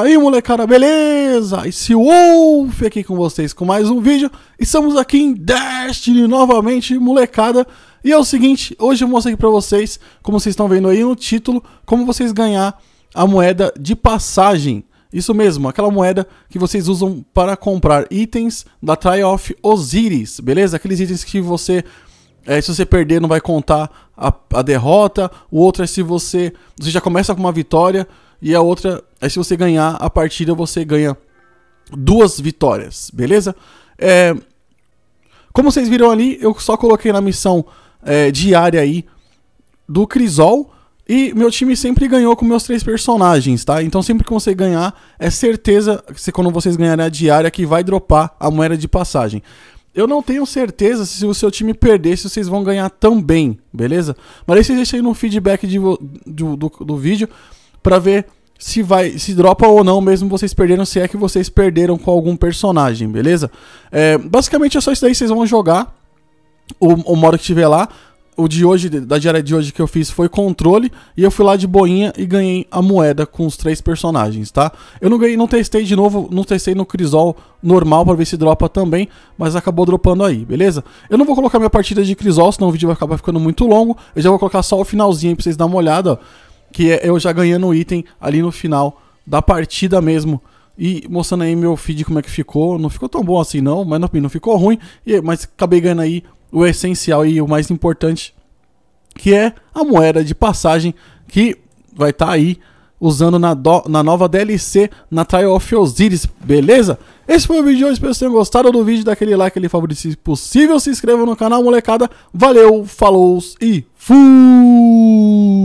aí, molecada, beleza? E se Wolf aqui com vocês com mais um vídeo. Estamos aqui em Destiny novamente, molecada. E é o seguinte, hoje eu mostrei para vocês, como vocês estão vendo aí no título, como vocês ganhar a moeda de passagem. Isso mesmo, aquela moeda que vocês usam para comprar itens da Off Osiris, beleza? Aqueles itens que você é, se você perder não vai contar a, a derrota. O outro é se você, você já começa com uma vitória e a outra é se você ganhar a partida, você ganha duas vitórias, beleza? É, como vocês viram ali, eu só coloquei na missão é, diária aí do Crisol. E meu time sempre ganhou com meus três personagens, tá? Então sempre que você ganhar, é certeza que quando vocês ganharem a diária que vai dropar a moeda de passagem. Eu não tenho certeza se o seu time perder, se vocês vão ganhar também, beleza? Mas aí vocês deixam aí no feedback de, do, do, do vídeo para ver se vai se dropa ou não mesmo vocês perderam, se é que vocês perderam com algum personagem, beleza? É, basicamente é só isso daí, vocês vão jogar o, o modo que tiver lá. O de hoje, da diária de hoje que eu fiz foi controle, e eu fui lá de boinha e ganhei a moeda com os três personagens, tá? Eu não ganhei, não testei de novo, não testei no Crisol normal para ver se dropa também, mas acabou dropando aí, beleza? Eu não vou colocar minha partida de Crisol, senão o vídeo vai acabar ficando muito longo, eu já vou colocar só o finalzinho aí pra vocês darem uma olhada, ó que é eu já ganhando o item ali no final da partida mesmo. E mostrando aí meu feed como é que ficou. Não ficou tão bom assim não, mas não, não ficou ruim. E, mas acabei ganhando aí o essencial e o mais importante, que é a moeda de passagem que vai estar tá aí usando na, do, na nova DLC na Trial of Osiris, beleza? Esse foi o vídeo de hoje, espero que tenham gostado do vídeo, daquele like, aquele favorito se possível, se inscreva no canal, molecada, valeu, falou e fui!